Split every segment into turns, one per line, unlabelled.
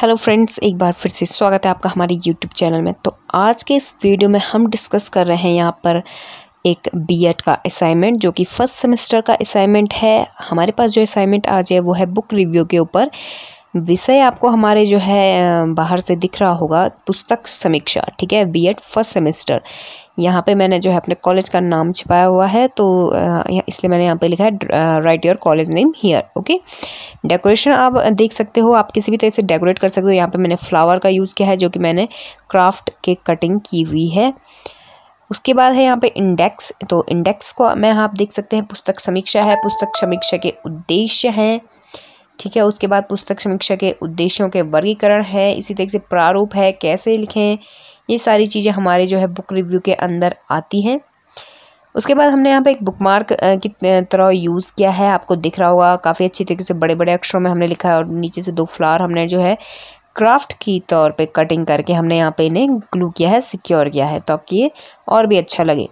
hello friends एक बार फिर से स्वागत है आपका हमारे यूट्यूब चैनल में तो आज के इस वीडियो में हम डिस्कस कर रहे हैं यहाँ पर एक बीएड का असाइनमेंट जो कि फ़र्स्ट सेमेस्टर का असाइनमेंट है हमारे पास जो असाइनमेंट आज है वो है बुक रिव्यू के ऊपर विषय आपको हमारे जो है बाहर से दिख रहा होगा पुस्तक समीक्षा ठीक है बी एड फर्स्ट सेमेस्टर यहाँ पे मैंने जो है अपने कॉलेज का नाम छिपाया हुआ है तो इसलिए मैंने यहाँ पे लिखा है write your college name here okay decoration आप देख सकते हो आप किसी भी तरह से डेकोरेट कर सकते हो यहाँ पे मैंने फ्लावर का यूज़ किया है जो कि मैंने क्राफ्ट के कटिंग की हुई है उसके बाद है यहाँ पे इंडेक्स तो इंडेक्स को मैं आप देख सकते हैं पुस्तक समीक्षा है पुस्तक समीक्षा के उद्देश्य हैं ठीक है उसके बाद पुस्तक समीक्षा के उद्देश्यों के वर्गीकरण है इसी तरीके से प्रारूप है कैसे लिखें ये सारी चीज़ें हमारे जो है बुक रिव्यू के अंदर आती हैं उसके बाद हमने यहाँ पे एक बुकमार्क की तरह यूज़ किया है आपको दिख रहा होगा काफ़ी अच्छी तरीके से बड़े बड़े अक्षरों में हमने लिखा है और नीचे से दो फ्लावर हमने जो है क्राफ्ट की तौर पे कटिंग करके हमने यहाँ पे इन्हें ग्लू किया है सिक्योर किया है ताकि तो ये और भी अच्छा लगे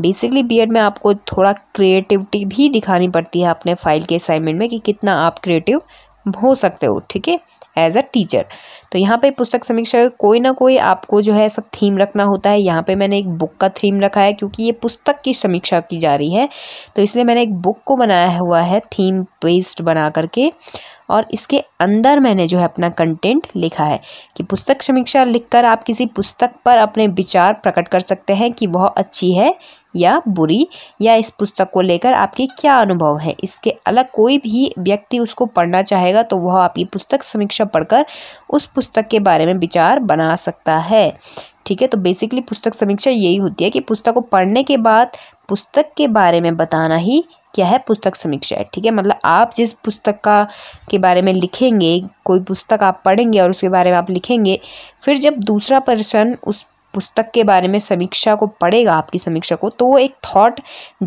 बेसिकली बीएड में आपको थोड़ा क्रिएटिविटी भी दिखानी पड़ती है अपने फाइल के असाइनमेंट में कि कितना आप क्रिएटिव हो सकते हो ठीक है एज अ टीचर तो यहाँ पे पुस्तक समीक्षा कोई ना कोई आपको जो है सब थीम रखना होता है यहाँ पे मैंने एक बुक का थीम रखा है क्योंकि ये पुस्तक की समीक्षा की जा रही है तो इसलिए मैंने एक बुक को बनाया हुआ है थीम बेस्ड बना करके और इसके अंदर मैंने जो है अपना कंटेंट लिखा है कि पुस्तक समीक्षा लिखकर आप किसी पुस्तक पर अपने विचार प्रकट कर सकते हैं कि वह अच्छी है या बुरी या इस पुस्तक को लेकर आपके क्या अनुभव है इसके अलग कोई भी व्यक्ति उसको पढ़ना चाहेगा तो वह आपकी पुस्तक समीक्षा पढ़कर उस पुस्तक के बारे में विचार बना सकता है ठीक है तो बेसिकली पुस्तक समीक्षा यही होती है कि पुस्तक को पढ़ने के बाद पुस्तक के बारे में बताना ही क्या है पुस्तक समीक्षा है ठीक है मतलब आप जिस पुस्तक का के बारे में लिखेंगे कोई पुस्तक आप पढ़ेंगे और उसके बारे में आप लिखेंगे फिर जब दूसरा पर्सन उस पुस्तक के बारे में समीक्षा को पढ़ेगा आपकी समीक्षा को तो वो एक थॉट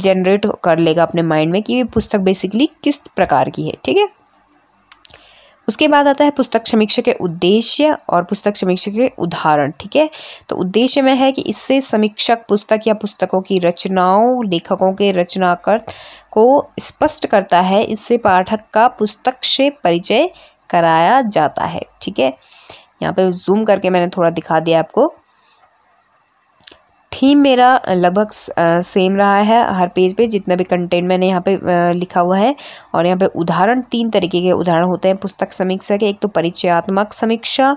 जनरेट कर लेगा अपने माइंड में कि ये पुस्तक बेसिकली किस प्रकार की है ठीक है उसके बाद आता है पुस्तक समीक्षा के उद्देश्य और पुस्तक समीक्षा के उदाहरण ठीक है तो उद्देश्य में है कि इससे समीक्षक पुस्तक या पुस्तकों की रचनाओं लेखकों के रचनाकर को स्पष्ट करता है इससे पाठक का पुस्तक से परिचय कराया जाता है ठीक है यहाँ पे जूम करके मैंने थोड़ा दिखा दिया आपको थीम मेरा लगभग सेम रहा है हर पेज पे जितना भी कंटेंट मैंने यहाँ पे लिखा हुआ है और यहाँ पे उदाहरण तीन तरीके के उदाहरण होते हैं पुस्तक समीक्षा के एक तो परिचयात्मक समीक्षा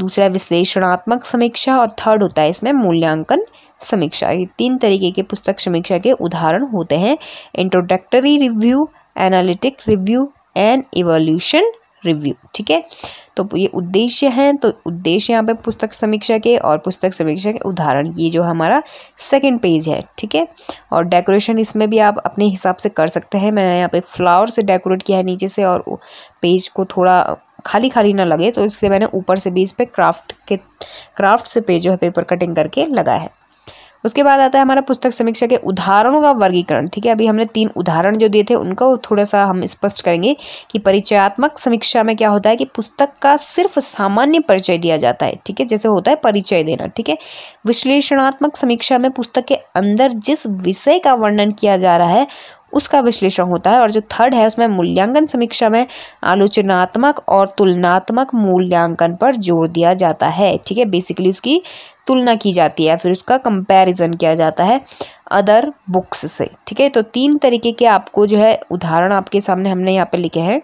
दूसरा विश्लेषणात्मक समीक्षा और थर्ड होता है इसमें मूल्यांकन समीक्षा ये तीन तरीके के पुस्तक समीक्षा के उदाहरण होते हैं introductory review analytic review and evolution review ठीक है तो ये उद्देश्य हैं तो उद्देश्य यहाँ पे पुस्तक समीक्षा के और पुस्तक समीक्षा के उदाहरण ये जो हमारा सेकेंड पेज है ठीक है और डेकोरेशन इसमें भी आप अपने हिसाब से कर सकते हैं मैंने यहाँ पे फ्लावर से डेकोरेट किया है नीचे से और पेज को थोड़ा खाली खाली ना लगे तो इसलिए मैंने ऊपर से भी इस पर क्राफ्ट के क्राफ्ट से पेज जो है पेपर कटिंग करके लगाया है उसके बाद आता है हमारा पुस्तक समीक्षा के उदाहरणों का वर्गीकरण ठीक है अभी हमने तीन उदाहरण जो दिए थे उनका थोड़ा सा हम स्पष्ट करेंगे कि परिचयात्मक समीक्षा में क्या होता है कि पुस्तक का सिर्फ सामान्य परिचय दिया जाता है ठीक है जैसे होता है परिचय देना ठीक है विश्लेषणात्मक समीक्षा में पुस्तक के अंदर जिस विषय का वर्णन किया जा रहा है उसका विश्लेषण होता है और जो थर्ड है उसमें मूल्यांकन समीक्षा में आलोचनात्मक और तुलनात्मक मूल्यांकन पर जोर दिया जाता है ठीक है बेसिकली उसकी तुलना की जाती है फिर उसका कंपैरिजन किया जाता है अदर बुक्स से ठीक है तो तीन तरीके के आपको जो है उदाहरण आपके सामने हमने यहाँ पे लिखे हैं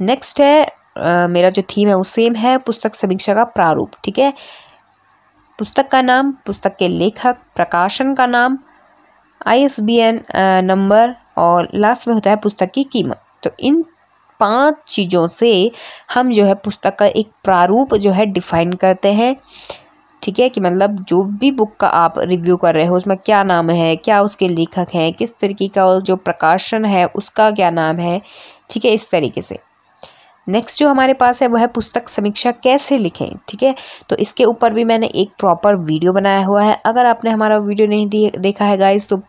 नेक्स्ट है आ, मेरा जो थीम है वो सेम है पुस्तक समीक्षा का प्रारूप ठीक है पुस्तक का नाम पुस्तक के लेखक प्रकाशन का नाम आईएसबीएन नंबर और लास्ट में होता है पुस्तक की कीमत तो इन पांच चीज़ों से हम जो है पुस्तक का एक प्रारूप जो है डिफाइन करते हैं ठीक है कि मतलब जो भी बुक का आप रिव्यू कर रहे हो उसमें क्या नाम है क्या उसके लेखक हैं किस तरीके का जो प्रकाशन है उसका क्या नाम है ठीक है इस तरीके से नेक्स्ट जो हमारे पास है वह है पुस्तक समीक्षा कैसे लिखें ठीक है तो इसके ऊपर भी मैंने एक प्रॉपर वीडियो बनाया हुआ है अगर आपने हमारा वीडियो नहीं देखा है गाइज तो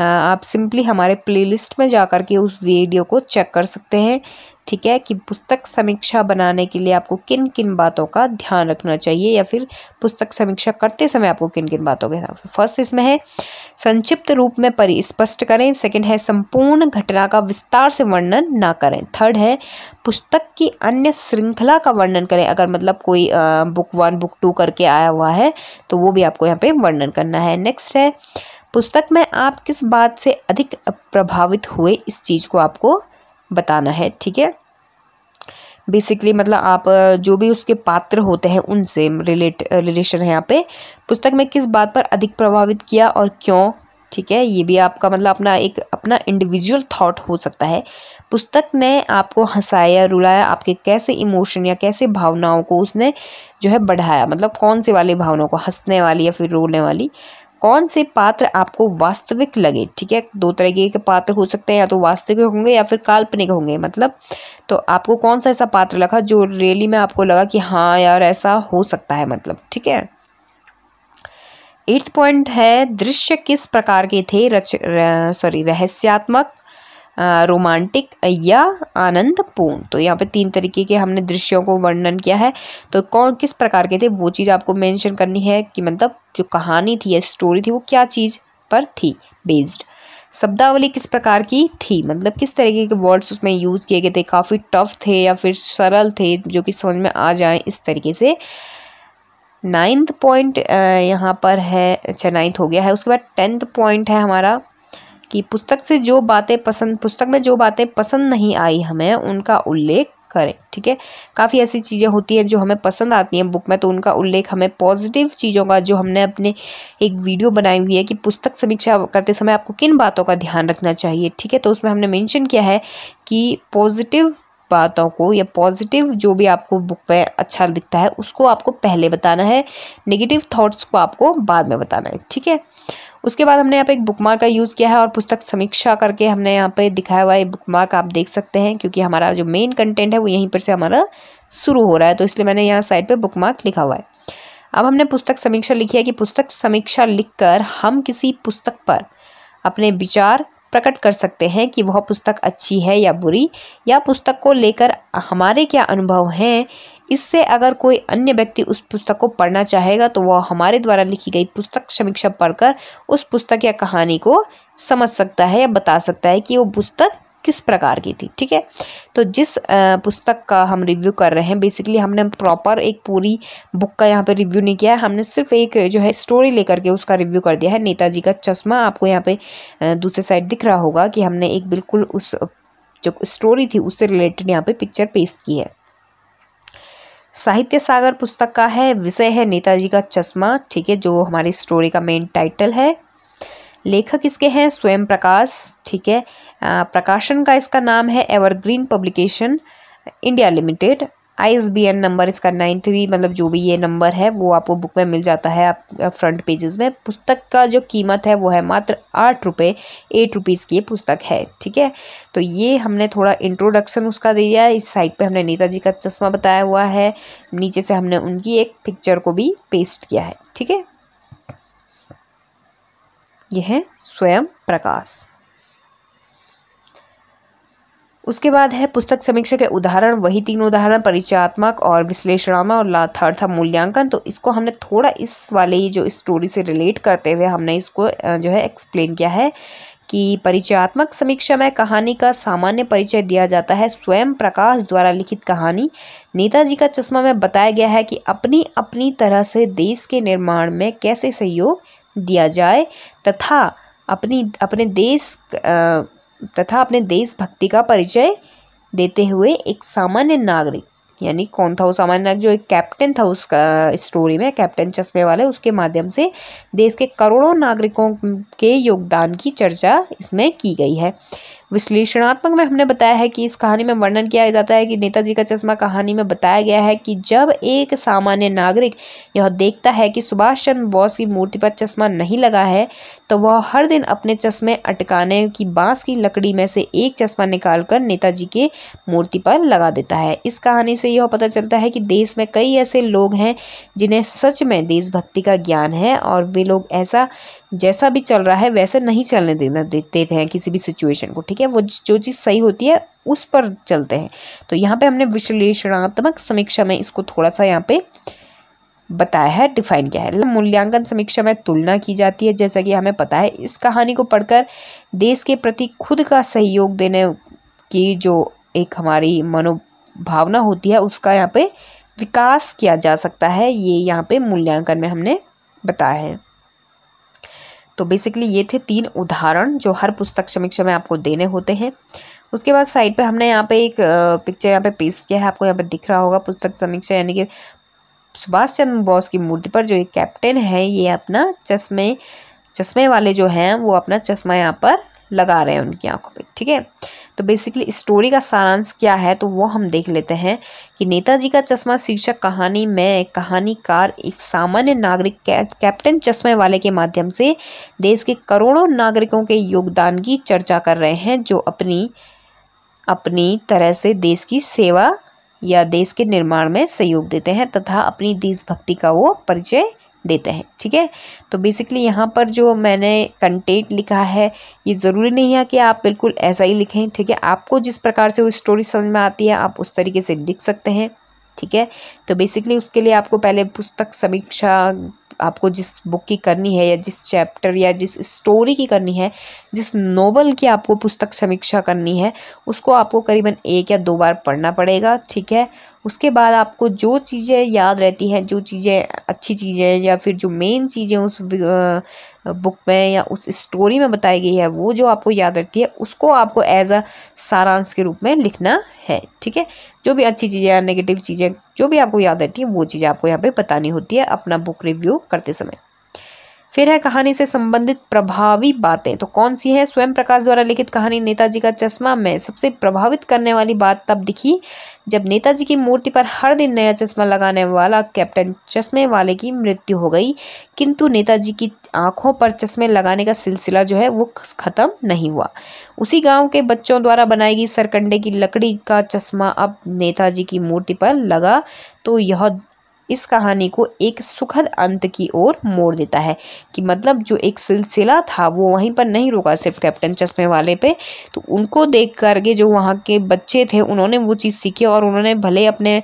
आप सिंपली हमारे प्लेलिस्ट में जा कर के उस वीडियो को चेक कर सकते हैं ठीक है कि पुस्तक समीक्षा बनाने के लिए आपको किन किन बातों का ध्यान रखना चाहिए या फिर पुस्तक समीक्षा करते समय आपको किन किन बातों के फर्स्ट इसमें है संक्षिप्त रूप में परिस्पष्ट करें सेकंड है संपूर्ण घटना का विस्तार से वर्णन ना करें थर्ड है पुस्तक की अन्य श्रृंखला का वर्णन करें अगर मतलब कोई बुक वन बुक टू करके आया हुआ है तो वो भी आपको यहाँ पर वर्णन करना है नेक्स्ट है पुस्तक में आप किस बात से अधिक प्रभावित हुए इस चीज़ को आपको बताना है ठीक है बेसिकली मतलब आप जो भी उसके पात्र होते हैं उनसे रिलेट रिलेशन है यहाँ पे पुस्तक में किस बात पर अधिक प्रभावित किया और क्यों ठीक है ये भी आपका मतलब अपना एक अपना इंडिविजुअल थॉट हो सकता है पुस्तक ने आपको हंसाया रुलाया आपके कैसे इमोशन या कैसे भावनाओं को उसने जो है बढ़ाया मतलब कौन से वाली भावनाओं को हंसने वाली या फिर रोने वाली कौन से पात्र आपको वास्तविक लगे ठीक है दो तरह के पात्र हो सकते हैं या तो वास्तविक होंगे या फिर काल्पनिक होंगे मतलब तो आपको कौन सा ऐसा पात्र लगा जो रियली में आपको लगा कि हाँ यार ऐसा हो सकता है मतलब ठीक है एट्थ पॉइंट है दृश्य किस प्रकार के थे रच सॉरी रहस्यात्मक रोमांटिक या आनंदपूर्ण तो यहाँ पे तीन तरीके के हमने दृश्यों को वर्णन किया है तो कौन किस प्रकार के थे वो चीज़ आपको मेंशन करनी है कि मतलब जो कहानी थी या स्टोरी थी वो क्या चीज़ पर थी बेस्ड शब्दावली किस प्रकार की थी मतलब किस तरीके के वर्ड्स उसमें यूज़ किए गए थे काफ़ी टफ थे या फिर सरल थे जो कि समझ में आ जाए इस तरीके से नाइन्थ पॉइंट यहाँ पर है अच्छा नाइन्थ हो गया है उसके बाद टेंथ पॉइंट है हमारा कि पुस्तक से जो बातें पसंद पुस्तक में जो बातें पसंद नहीं आई हमें उनका उल्लेख करें ठीक है काफ़ी ऐसी चीज़ें होती हैं जो हमें पसंद आती हैं बुक में तो उनका उल्लेख हमें पॉजिटिव चीज़ों का जो हमने अपने एक वीडियो बनाई हुई है कि पुस्तक समीक्षा करते समय आपको किन बातों का ध्यान रखना चाहिए ठीक है तो उसमें हमने मेंशन किया है कि पॉजिटिव बातों को या पॉजिटिव जो भी आपको बुक में अच्छा दिखता है उसको आपको पहले बताना है नेगेटिव थॉट्स को आपको बाद में बताना है ठीक है उसके बाद हमने यहाँ पे एक बुकमार्क का यूज़ किया है और पुस्तक समीक्षा करके हमने यहाँ पे दिखाया हुआ है बुकमार्क आप देख सकते हैं क्योंकि हमारा जो मेन कंटेंट है वो यहीं पर से हमारा शुरू हो रहा है तो इसलिए मैंने यहाँ साइड पर बुकमार्क लिखा हुआ है अब हमने पुस्तक समीक्षा लिखी है कि पुस्तक समीक्षा लिख हम किसी पुस्तक पर अपने विचार प्रकट कर सकते हैं कि वह पुस्तक अच्छी है या बुरी या पुस्तक को लेकर हमारे क्या अनुभव हैं इससे अगर कोई अन्य व्यक्ति उस पुस्तक को पढ़ना चाहेगा तो वह हमारे द्वारा लिखी गई पुस्तक समीक्षा पढ़कर उस पुस्तक या कहानी को समझ सकता है या बता सकता है कि वो पुस्तक किस प्रकार की थी ठीक है तो जिस पुस्तक का हम रिव्यू कर रहे हैं बेसिकली हमने प्रॉपर एक पूरी बुक का यहाँ पे रिव्यू नहीं किया है हमने सिर्फ एक जो है स्टोरी लेकर के उसका रिव्यू कर दिया है नेताजी का चश्मा आपको यहाँ पे दूसरे साइड दिख रहा होगा कि हमने एक बिल्कुल उस जो स्टोरी थी उससे रिलेटेड यहाँ पे पिक्चर पेस्ट की है साहित्य सागर पुस्तक का है विषय है नेताजी का चश्मा ठीक है जो हमारी स्टोरी का मेन टाइटल है लेखक इसके हैं स्वयं प्रकाश ठीक है प्रकाशन का इसका नाम है evergreen publication India limited I number इसका नाइन थ्री मतलब जो भी ये नंबर है वो आपको बुक में मिल जाता है आप फ्रंट पेजेस में पुस्तक का जो कीमत है वो है मात्र आठ रुपये एट रुपीज़ की पुस्तक है ठीक है तो ये हमने थोड़ा इंट्रोडक्शन उसका दे दिया है इस साइड पे हमने नेताजी का चश्मा बताया हुआ है नीचे से हमने उनकी एक पिक्चर को भी पेस्ट किया है ठीक है यह है स्वयं प्रकाश उसके बाद है पुस्तक समीक्षा के उदाहरण वही तीन उदाहरण परिचयात्मक और विश्लेषणात्मक और लाथार्थ मूल्यांकन तो इसको हमने थोड़ा इस वाले जो स्टोरी से रिलेट करते हुए हमने इसको जो है एक्सप्लेन किया है कि परिचयात्मक समीक्षा में कहानी का सामान्य परिचय दिया जाता है स्वयं प्रकाश द्वारा लिखित कहानी नेताजी का चश्मा में बताया गया है कि अपनी अपनी तरह से देश के निर्माण में कैसे सहयोग दिया जाए तथा अपनी अपने देश आ, तथा अपने देशभक्ति का परिचय देते हुए एक सामान्य नागरिक यानी कौन था वो सामान्य नागरिक जो एक कैप्टन था उसका स्टोरी में कैप्टन चश्मे वाले उसके माध्यम से देश के करोड़ों नागरिकों के योगदान की चर्चा इसमें की गई है विश्लेषणात्मक में हमने बताया है कि इस कहानी में वर्णन किया जाता है कि नेताजी का चश्मा कहानी में बताया गया है कि जब एक सामान्य नागरिक यह देखता है कि सुभाष चंद्र बोस की मूर्ति पर चश्मा नहीं लगा है तो वह हर दिन अपने चश्मे अटकाने की बांस की लकड़ी में से एक चश्मा निकाल कर नेताजी के मूर्ति पर लगा देता है इस कहानी से यह पता चलता है कि देश में कई ऐसे लोग हैं जिन्हें सच में देशभक्ति का ज्ञान है और वे लोग ऐसा जैसा भी चल रहा है वैसे नहीं चलने देना देते हैं किसी भी सिचुएशन को ठीक है वो जो चीज़ सही होती है उस पर चलते हैं तो यहाँ पे हमने विश्लेषणात्मक समीक्षा में इसको थोड़ा सा यहाँ पे बताया है डिफाइन किया है मूल्यांकन समीक्षा में तुलना की जाती है जैसा कि हमें पता है इस कहानी को पढ़कर देश के प्रति खुद का सहयोग देने की जो एक हमारी मनोभावना होती है उसका यहाँ पर विकास किया जा सकता है ये यहाँ पर मूल्यांकन में हमने बताया है तो बेसिकली ये थे तीन उदाहरण जो हर पुस्तक समीक्षा में आपको देने होते हैं उसके बाद साइड पे हमने यहाँ पे एक पिक्चर यहाँ पे पेस्ट किया है आपको यहाँ पे दिख रहा होगा पुस्तक समीक्षा यानी कि सुभाष चंद्र बोस की मूर्ति पर जो एक कैप्टन है ये अपना चश्मे चश्मे वाले जो हैं वो अपना चश्मा यहाँ पर लगा रहे हैं उनकी आँखों पर ठीक है तो बेसिकली स्टोरी का सारांश क्या है तो वो हम देख लेते हैं कि नेताजी का चश्मा शीर्षक कहानी में कहानीकार एक सामान्य नागरिक कैप्टन चश्मे वाले के माध्यम से देश के करोड़ों नागरिकों के योगदान की चर्चा कर रहे हैं जो अपनी अपनी तरह से देश की सेवा या देश के निर्माण में सहयोग देते हैं तथा अपनी देशभक्ति का वो परिचय देता है ठीक है तो बेसिकली यहाँ पर जो मैंने कंटेंट लिखा है ये ज़रूरी नहीं है कि आप बिल्कुल ऐसा ही लिखें ठीक है आपको जिस प्रकार से वो स्टोरी समझ में आती है आप उस तरीके से लिख सकते हैं ठीक है तो बेसिकली उसके लिए आपको पहले पुस्तक समीक्षा आपको जिस बुक की करनी है या जिस चैप्टर या जिस स्टोरी की करनी है जिस नोवेल की आपको पुस्तक समीक्षा करनी है उसको आपको करीबन एक या दो बार पढ़ना पड़ेगा ठीक है उसके बाद आपको जो चीज़ें याद रहती हैं जो चीज़ें अच्छी चीज़ें या फिर जो मेन चीज़ें उस बुक में या उस स्टोरी में बताई गई है वो जो आपको याद रहती है उसको आपको एज अ सारांश के रूप में लिखना है ठीक है जो भी अच्छी चीज़ें या नेगेटिव चीज़ें जो भी आपको याद रहती है वो चीज़ आपको यहाँ पे बतानी होती है अपना बुक रिव्यू करते समय फिर है कहानी से संबंधित प्रभावी बातें तो कौन सी है स्वयं प्रकाश द्वारा लिखित कहानी नेताजी का चश्मा में सबसे प्रभावित करने वाली बात तब दिखी जब नेताजी की मूर्ति पर हर दिन नया चश्मा लगाने वाला कैप्टन चश्मे वाले की मृत्यु हो गई किंतु नेताजी की आंखों पर चश्मे लगाने का सिलसिला जो है वो ख़त्म नहीं हुआ उसी गाँव के बच्चों द्वारा बनाई गई सरकंडे की लकड़ी का चश्मा अब नेताजी की मूर्ति पर लगा तो यह इस कहानी को एक सुखद अंत की ओर मोड़ देता है कि मतलब जो एक सिलसिला था वो वहीं पर नहीं रुका सिर्फ कैप्टन चश्मे वाले पे तो उनको देख करके जो वहाँ के बच्चे थे उन्होंने वो चीज़ सीखी और उन्होंने भले अपने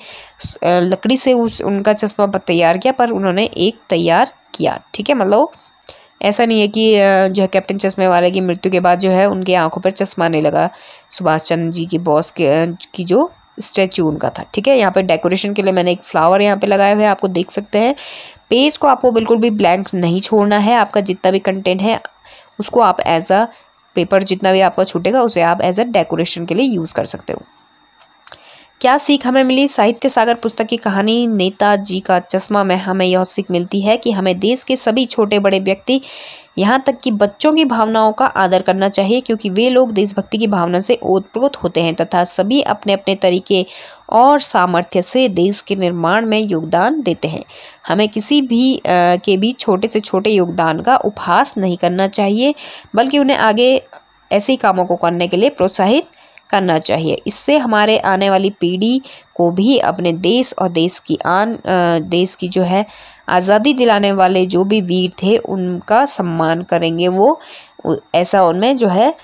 लकड़ी से उस उनका चश्मा तैयार किया पर उन्होंने एक तैयार किया ठीक है मतलब ऐसा नहीं है कि जो है कैप्टन चश्मे वाले की मृत्यु के बाद जो है उनके आंखों पर चश्मा नहीं लगा सुभाष चंद्र जी की बॉस के की जो स्टैचू उनका था ठीक है यहाँ पे डेकोरेशन के लिए मैंने एक फ्लावर यहाँ पे लगाया हुआ है आपको देख सकते हैं पेज को आपको बिल्कुल भी ब्लैंक नहीं छोड़ना है आपका जितना भी कंटेंट है उसको आप एज अ पेपर जितना भी आपका छूटेगा उसे आप एज अ डेकोरेशन के लिए यूज़ कर सकते हो क्या सीख हमें मिली साहित्य सागर पुस्तक की कहानी नेताजी का चश्मा में हमें यह सीख मिलती है कि हमें देश के सभी छोटे बड़े व्यक्ति यहाँ तक कि बच्चों की भावनाओं का आदर करना चाहिए क्योंकि वे लोग देशभक्ति की भावना से ओतप्रोत होते हैं तथा सभी अपने अपने तरीके और सामर्थ्य से देश के निर्माण में योगदान देते हैं हमें किसी भी आ, के भी छोटे से छोटे योगदान का उपहास नहीं करना चाहिए बल्कि उन्हें आगे ऐसे कामों को करने के लिए प्रोत्साहित करना चाहिए इससे हमारे आने वाली पीढ़ी को भी अपने देश और देश की आन देश की जो है आज़ादी दिलाने वाले जो भी वीर थे उनका सम्मान करेंगे वो ऐसा उनमें जो है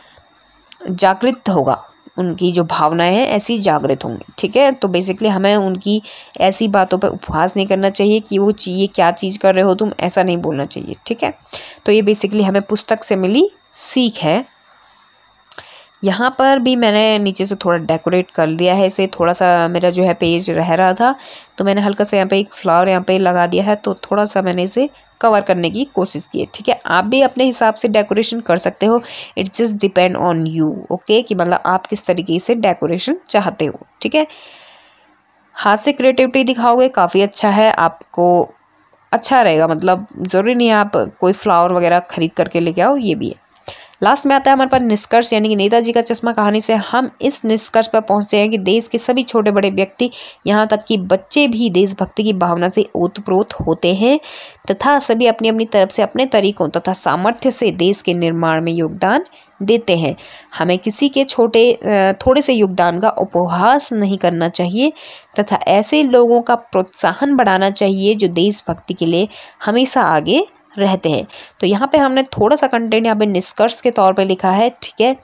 जागृत होगा उनकी जो भावनाएं हैं ऐसी जागृत होंगी ठीक है तो बेसिकली हमें उनकी ऐसी बातों पर उपहास नहीं करना चाहिए कि वो चाहिए क्या चीज़ कर रहे हो तुम ऐसा नहीं बोलना चाहिए ठीक है तो ये बेसिकली हमें पुस्तक से मिली सीख है यहाँ पर भी मैंने नीचे से थोड़ा डेकोरेट कर दिया है इसे थोड़ा सा मेरा जो है पेज रह रहा था तो मैंने हल्का सा यहाँ पे एक फ्लावर यहाँ पे लगा दिया है तो थोड़ा सा मैंने इसे कवर करने की कोशिश की है ठीक है आप भी अपने हिसाब से डेकोरेशन कर सकते हो it's just depend on you okay कि मतलब आप किस तरीके से डेकोरेशन चाहते हो ठीक है हाथ से क्रिएटिविटी दिखाओगे काफ़ी अच्छा है आपको अच्छा रहेगा मतलब ज़रूरी नहीं आप कोई फ्लावर वगैरह खरीद करके लेके आओ ये भी है लास्ट में आता है हमारे पास निष्कर्ष यानी कि नेताजी का चश्मा कहानी से हम इस निष्कर्ष पर पहुंचते हैं कि देश के सभी छोटे बड़े व्यक्ति यहाँ तक कि बच्चे भी देशभक्ति की भावना से ओतप्रोत होते हैं तथा सभी अपनी अपनी तरफ से अपने तरीकों तथा सामर्थ्य से देश के निर्माण में योगदान देते हैं हमें किसी के छोटे थोड़े से योगदान का उपहास नहीं करना चाहिए तथा ऐसे लोगों का प्रोत्साहन बढ़ाना चाहिए जो देशभक्ति के लिए हमेशा आगे रहते हैं तो यहाँ पे हमने थोड़ा सा कंटेंट यहाँ पे निष्कर्ष के तौर पे लिखा है ठीक है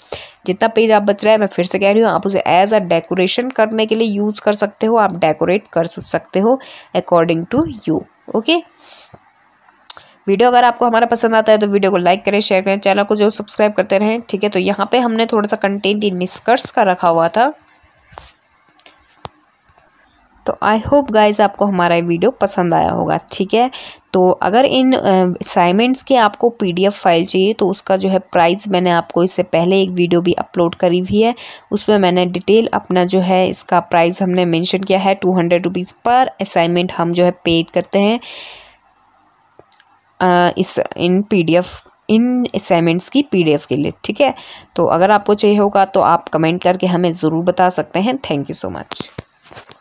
जितना पेज आप बच रहा है मैं फिर से कह रही हूँ आप उसे एज अ डेकोरेशन करने के लिए यूज़ कर सकते हो आप डेकोरेट कर सकते हो according to you okay video अगर आपको हमारा पसंद आता है तो वीडियो को लाइक करें शेयर करें चैनल को जो सब्सक्राइब करते रहें ठीक है तो यहाँ पे हमने थोड़ा सा कंटेंट ये निष्कर्ष का रखा हुआ था तो आई होप गाइज आपको हमारा वीडियो पसंद आया होगा ठीक है तो अगर इन असाइनमेंट्स के आपको पीडीएफ फाइल चाहिए तो उसका जो है प्राइस मैंने आपको इससे पहले एक वीडियो भी अपलोड करी हुई है उसमें मैंने डिटेल अपना जो है इसका प्राइस हमने मेंशन किया है टू हंड्रेड रुपीज़ पर असाइनमेंट हम जो है पेड करते हैं आ, इस इन पीडीएफ इन असाइनमेंट्स की पीडीएफ के लिए ठीक है तो अगर आपको चाहिए होगा तो आप कमेंट करके हमें ज़रूर बता सकते हैं थैंक यू सो मच